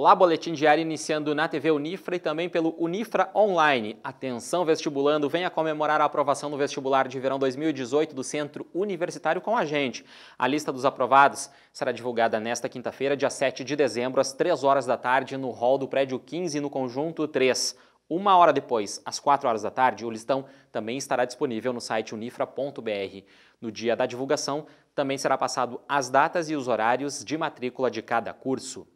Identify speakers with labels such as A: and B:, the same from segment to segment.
A: Olá, boletim diário iniciando na TV Unifra e também pelo Unifra Online. Atenção, vestibulando, venha comemorar a aprovação no vestibular de verão 2018 do Centro Universitário com a gente. A lista dos aprovados será divulgada nesta quinta-feira, dia 7 de dezembro, às 3 horas da tarde, no hall do prédio 15, no conjunto 3. Uma hora depois, às 4 horas da tarde, o listão também estará disponível no site unifra.br. No dia da divulgação, também será passado as datas e os horários de matrícula de cada curso.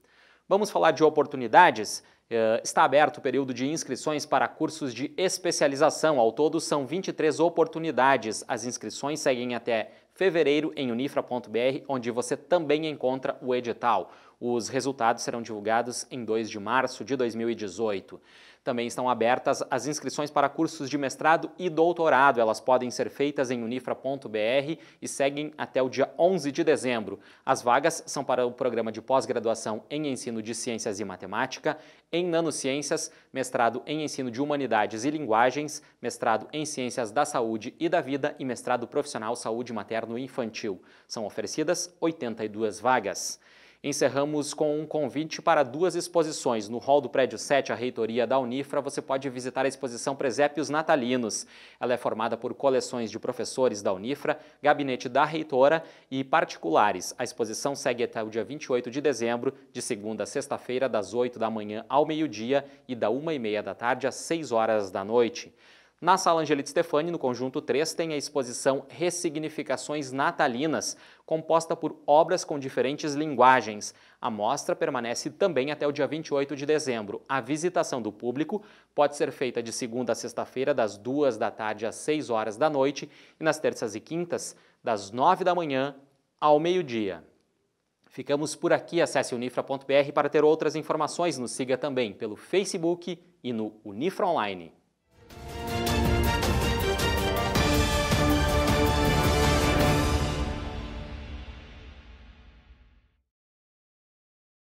A: Vamos falar de oportunidades? Eh, está aberto o período de inscrições para cursos de especialização. Ao todo, são 23 oportunidades. As inscrições seguem até fevereiro em unifra.br, onde você também encontra o edital. Os resultados serão divulgados em 2 de março de 2018. Também estão abertas as inscrições para cursos de mestrado e doutorado. Elas podem ser feitas em unifra.br e seguem até o dia 11 de dezembro. As vagas são para o programa de pós-graduação em ensino de ciências e matemática, em nanociências, mestrado em ensino de humanidades e linguagens, mestrado em ciências da saúde e da vida e mestrado profissional saúde materna materno e infantil. São oferecidas 82 vagas. Encerramos com um convite para duas exposições. No hall do prédio 7, a reitoria da Unifra, você pode visitar a exposição Presépios Natalinos. Ela é formada por coleções de professores da Unifra, gabinete da reitora e particulares. A exposição segue até o dia 28 de dezembro, de segunda a sexta-feira, das 8 da manhã ao meio-dia e da 1 e meia da tarde às 6 horas da noite. Na Sala Angelita Stefani, no conjunto 3, tem a exposição Ressignificações Natalinas, composta por obras com diferentes linguagens. A mostra permanece também até o dia 28 de dezembro. A visitação do público pode ser feita de segunda a sexta-feira, das duas da tarde às 6 horas da noite, e nas terças e quintas, das 9 da manhã ao meio-dia. Ficamos por aqui. Acesse unifra.br para ter outras informações. Nos siga também pelo Facebook e no Unifra Online.